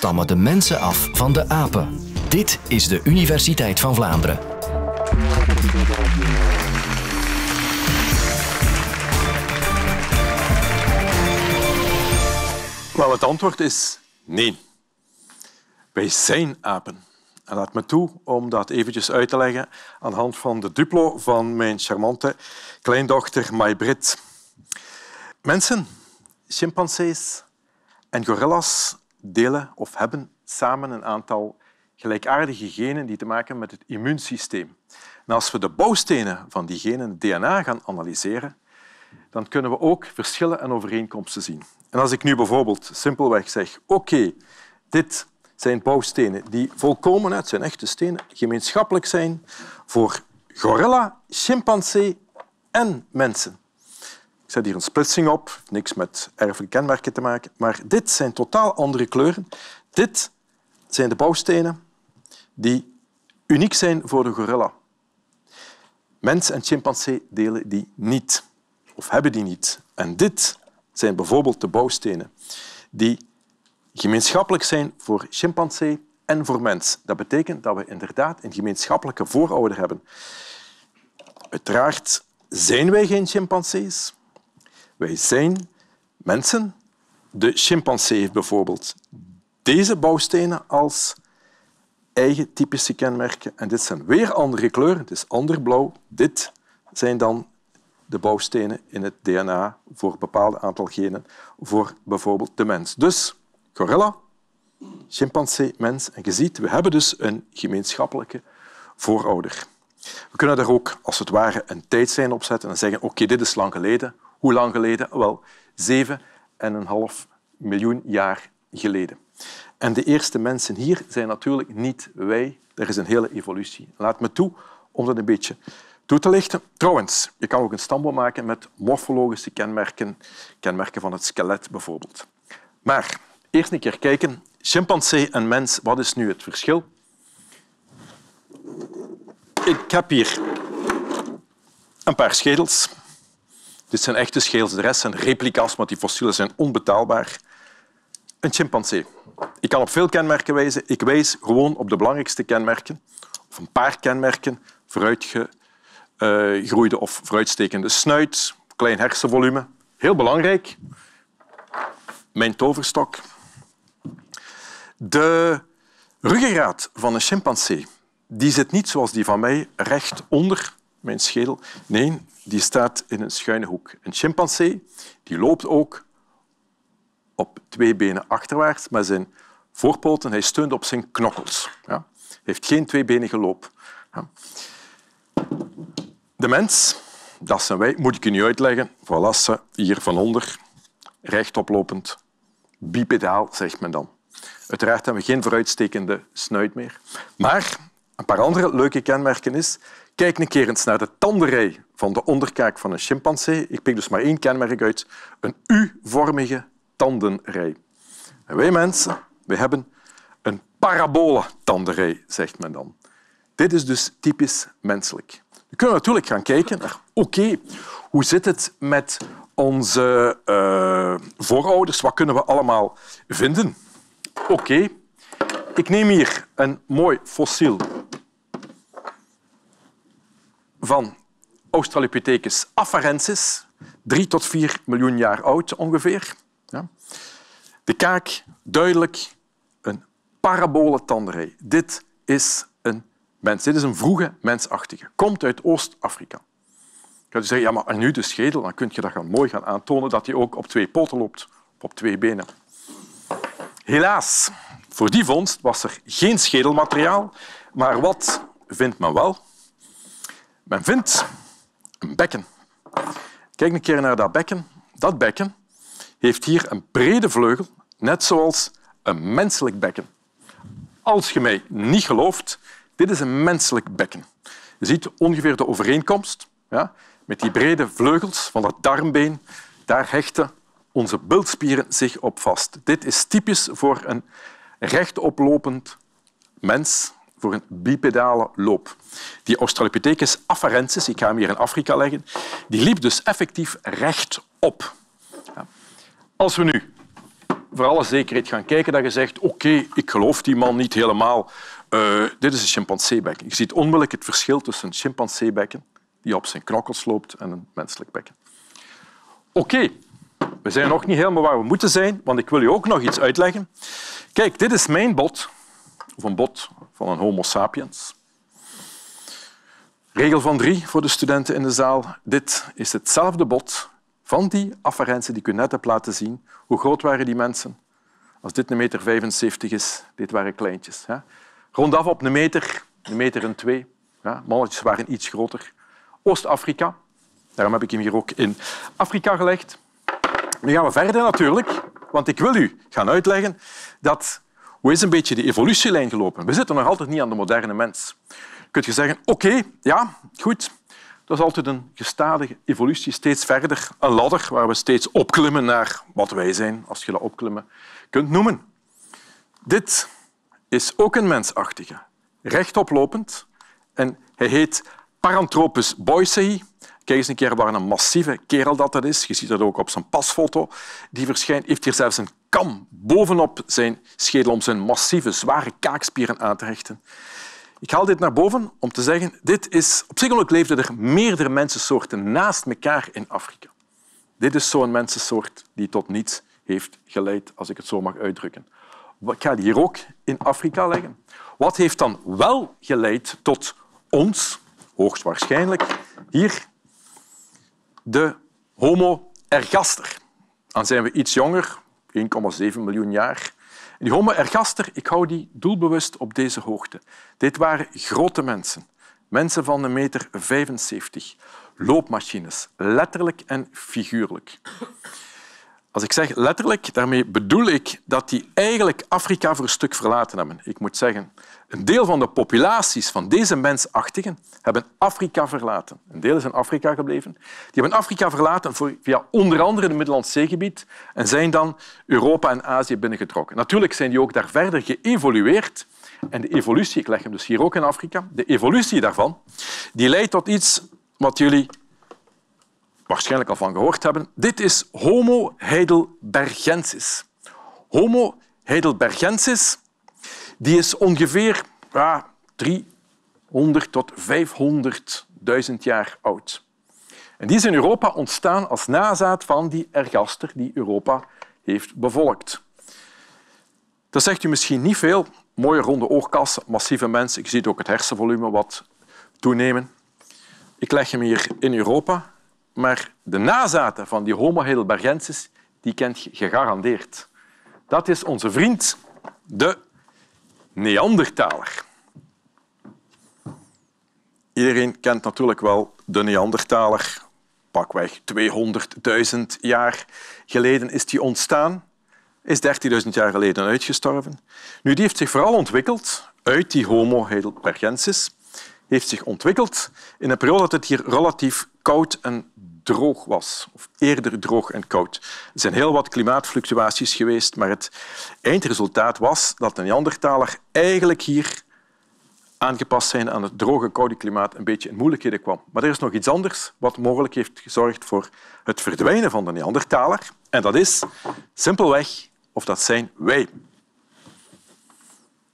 stammen de mensen af van de apen. Dit is de Universiteit van Vlaanderen. Wel, het antwoord is nee. Wij zijn apen. En laat me toe om dat eventjes uit te leggen aan de hand van de duplo van mijn charmante kleindochter Maybrit. Mensen, chimpansees en gorillas delen of hebben samen een aantal gelijkaardige genen die te maken met het immuunsysteem. En als we de bouwstenen van die genen, het DNA, gaan analyseren, dan kunnen we ook verschillen en overeenkomsten zien. En als ik nu bijvoorbeeld simpelweg zeg, oké, dit zijn bouwstenen die volkomen uit zijn echte stenen gemeenschappelijk zijn voor gorilla, chimpansee en mensen. Ik zet hier een splitsing op, niks met erfelijke kenmerken te maken. Maar dit zijn totaal andere kleuren. Dit zijn de bouwstenen die uniek zijn voor de gorilla. Mens en chimpansee delen die niet of hebben die niet. En dit zijn bijvoorbeeld de bouwstenen die gemeenschappelijk zijn voor chimpansee en voor mens. Dat betekent dat we inderdaad een gemeenschappelijke voorouder hebben. Uiteraard zijn wij geen chimpansees, wij zijn mensen. De chimpansee heeft bijvoorbeeld deze bouwstenen als eigen typische kenmerken. En dit zijn weer andere kleuren. Het is ander blauw. Dit zijn dan de bouwstenen in het DNA voor een bepaald aantal genen, voor bijvoorbeeld de mens. Dus gorilla, chimpansee, mens. En je ziet, we hebben dus een gemeenschappelijke voorouder. We kunnen daar ook, als het ware, een tijdslijn op zetten en zeggen oké, dit is lang geleden, hoe lang geleden? Wel, zeven en een half miljoen jaar geleden. En de eerste mensen hier zijn natuurlijk niet wij. Er is een hele evolutie. Laat me toe om dat een beetje toe te lichten. Trouwens, je kan ook een stamboom maken met morfologische kenmerken, kenmerken van het skelet bijvoorbeeld. Maar eerst een keer kijken. Chimpansee en mens, wat is nu het verschil? Ik heb hier een paar schedels. Dit zijn echte schedels, de rest zijn replica's, want die fossielen zijn onbetaalbaar. Een chimpansee. Ik kan op veel kenmerken wijzen. Ik wijs gewoon op de belangrijkste kenmerken, of een paar kenmerken, vooruitgegroeide eh, of vooruitstekende snuit, klein hersenvolume. Heel belangrijk. Mijn toverstok. De ruggengraat van een chimpansee die zit niet, zoals die van mij, recht onder mijn schedel. Nee, die staat in een schuine hoek. Een chimpansee die loopt ook op twee benen achterwaarts, maar zijn voorpoten hij steunt op zijn knokkels. Ja. heeft geen tweebenige loop. Ja. De mens, dat zijn wij, moet ik u niet uitleggen. Voilà, hier van onder, rechtoplopend, bipedaal, zegt men dan. Uiteraard hebben we geen vooruitstekende snuit meer. Maar een paar andere leuke kenmerken is, Kijk een keer eens naar de tandenrij van de onderkaak van een chimpansee. Ik pik dus maar één kenmerk uit. Een U-vormige tandenrij. En wij mensen wij hebben een tandenrij, zegt men dan. Dit is dus typisch menselijk. We kunnen natuurlijk gaan kijken naar, oké, hoe zit het met onze eh, voorouders? Wat kunnen we allemaal vinden? Oké, ik neem hier een mooi fossiel van Australopithecus afarensis, 3 tot 4 miljoen jaar oud ongeveer. Ja. De kaak, duidelijk een parabole tandrij. Dit is een mens. Dit is een vroege mensachtige. Komt uit Oost-Afrika. Kan je zeggen, ja, maar nu de schedel, dan kun je dat gaan mooi gaan aantonen dat hij ook op twee poten loopt, op twee benen. Helaas, voor die vondst was er geen schedelmateriaal, maar wat vindt men wel? Men vindt een bekken. Kijk een keer naar dat bekken. Dat bekken heeft hier een brede vleugel, net zoals een menselijk bekken. Als je mij niet gelooft, dit is een menselijk bekken. Je ziet ongeveer de overeenkomst ja, met die brede vleugels van dat darmbeen. Daar hechten onze bultspieren zich op vast. Dit is typisch voor een rechtoplopend mens voor een bipedale loop. Die Australopithecus afarensis, ik ga hem hier in Afrika leggen, die liep dus effectief rechtop. Als we nu voor alle zekerheid gaan kijken, dat je zegt oké, ik geloof die man niet helemaal. Eh, dit is een chimpanseebekken. Je ziet onmiddellijk het verschil tussen een chimpanseebekken die op zijn knokkels loopt en een menselijk bekken. Oké, we zijn nog niet helemaal waar we moeten zijn, want ik wil je ook nog iets uitleggen. Kijk, dit is mijn bot of een bot van een homo sapiens. Regel van drie voor de studenten in de zaal. Dit is hetzelfde bot van die afferentie die ik u net heb laten zien. Hoe groot waren die mensen? Als dit een meter 75 is, dit waren kleintjes. Hè? Rondaf op een meter, een meter en twee. Ja, waren iets groter. Oost-Afrika, daarom heb ik hem hier ook in Afrika gelegd. Nu gaan we verder natuurlijk, want ik wil u gaan uitleggen dat hoe is een beetje de evolutielijn gelopen? We zitten nog altijd niet aan de moderne mens. Kun je zeggen, oké, ja, goed. Dat is altijd een gestadige evolutie, steeds verder. Een ladder waar we steeds opklimmen naar wat wij zijn, als je dat opklimmen kunt noemen. Dit is ook een mensachtige, rechtoplopend. En hij heet Paranthropus boisei. Kijk eens een keer waar een massieve kerel dat, dat is. Je ziet dat ook op zijn pasfoto. Die verschijnt, heeft hier zelfs een kam bovenop zijn schedel om zijn massieve, zware kaakspieren aan te rechten. Ik haal dit naar boven om te zeggen, dit is... Op zich leefden er meerdere mensensoorten naast elkaar in Afrika. Dit is zo'n mensensoort die tot niets heeft geleid, als ik het zo mag uitdrukken. Ik ga die hier ook in Afrika leggen. Wat heeft dan wel geleid tot ons, hoogstwaarschijnlijk, hier de homo ergaster. Dan zijn we iets jonger, 1,7 miljoen jaar. En die homo ergaster, ik hou die doelbewust op deze hoogte. Dit waren grote mensen. Mensen van een meter 75. Loopmachines, letterlijk en figuurlijk. Als ik zeg letterlijk, daarmee bedoel ik dat die eigenlijk Afrika voor een stuk verlaten hebben. Ik moet zeggen, een deel van de populaties van deze mensachtigen hebben Afrika verlaten. Een deel is in Afrika gebleven. Die hebben Afrika verlaten via onder andere het Middellandse Zeegebied en zijn dan Europa en Azië binnengetrokken. Natuurlijk zijn die ook daar verder geëvolueerd. En de evolutie, ik leg hem dus hier ook in Afrika, de evolutie daarvan, die leidt tot iets wat jullie waarschijnlijk al van gehoord hebben. Dit is Homo heidelbergensis. Homo heidelbergensis die is ongeveer ja, 300 tot 500.000 jaar oud. En die is in Europa ontstaan als nazaat van die ergaster die Europa heeft bevolkt. Dat zegt u misschien niet veel. Mooie ronde oorkassen, massieve mensen. Je ziet ook het hersenvolume wat toenemen. Ik leg hem hier in Europa. Maar de nazaten van die Homo heidelbergensis die kent je gegarandeerd. Dat is onze vriend, de Neandertaler. Iedereen kent natuurlijk wel de Neandertaler. Pakweg 200.000 jaar geleden is die ontstaan. Is 30.000 jaar geleden uitgestorven. Nu, die heeft zich vooral ontwikkeld uit die Homo heidelbergensis. Heeft zich ontwikkeld in een periode dat het hier relatief koud en droog was, of eerder droog en koud. Er zijn heel wat klimaatfluctuaties geweest, maar het eindresultaat was dat de Neandertaler eigenlijk hier aangepast zijn aan het droge, koude klimaat een beetje in moeilijkheden kwam. Maar er is nog iets anders wat mogelijk heeft gezorgd voor het verdwijnen van de Neandertaler. En dat is simpelweg, of dat zijn wij. Ik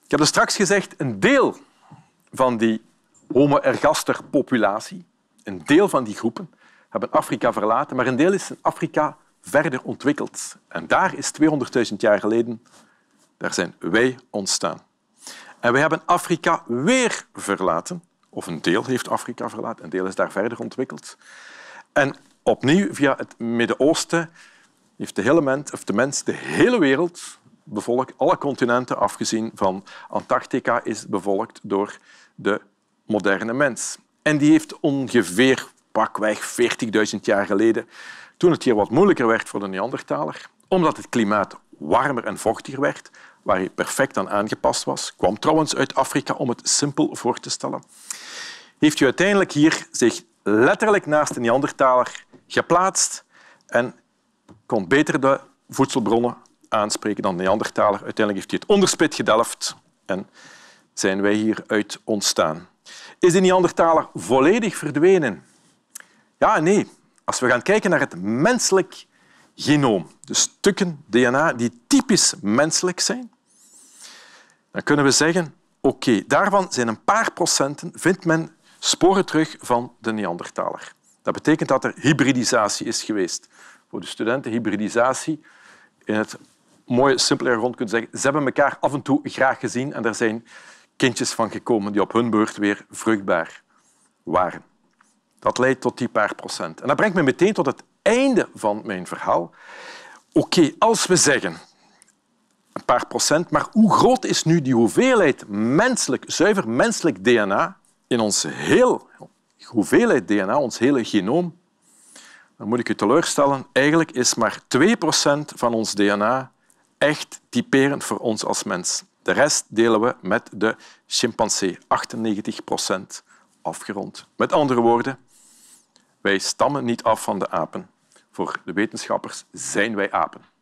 heb er dus straks gezegd, een deel van die homo ergaster populatie, een deel van die groepen, hebben Afrika verlaten, maar een deel is in Afrika verder ontwikkeld. En daar is 200.000 jaar geleden, daar zijn wij ontstaan. En wij hebben Afrika weer verlaten, of een deel heeft Afrika verlaten, een deel is daar verder ontwikkeld. En opnieuw, via het Midden-Oosten, heeft de hele mens, of de mens de hele wereld bevolkt, alle continenten afgezien van Antarctica, is bevolkt door de moderne mens. En die heeft ongeveer bakweg 40.000 jaar geleden, toen het hier wat moeilijker werd voor de Neandertaler. Omdat het klimaat warmer en vochtiger werd, waar hij perfect aan aangepast was, kwam trouwens uit Afrika om het simpel voor te stellen, heeft hij uiteindelijk hier zich letterlijk naast de Neandertaler geplaatst en kon beter de voedselbronnen aanspreken dan de Neandertaler. Uiteindelijk heeft hij het onderspit gedelft en zijn wij hieruit ontstaan. Is de Neandertaler volledig verdwenen? Ja en nee. Als we gaan kijken naar het menselijk genoom, de stukken DNA die typisch menselijk zijn, dan kunnen we zeggen, oké, daarvan zijn een paar procenten, vindt men sporen terug van de Neandertaler. Dat betekent dat er hybridisatie is geweest. Voor de studenten, hybridisatie, in het mooie, simpele rond kunt zeggen, ze hebben elkaar af en toe graag gezien en er zijn kindjes van gekomen die op hun beurt weer vruchtbaar waren. Dat leidt tot die paar procent. En dat brengt me meteen tot het einde van mijn verhaal. Oké, als we zeggen een paar procent, maar hoe groot is nu die hoeveelheid menselijk, zuiver menselijk DNA in ons heel hoeveelheid DNA, ons hele genoom? Dan moet ik u teleurstellen, eigenlijk is maar 2% van ons DNA echt typerend voor ons als mens. De rest delen we met de chimpansee, 98 procent afgerond. Met andere woorden, wij stammen niet af van de apen. Voor de wetenschappers zijn wij apen.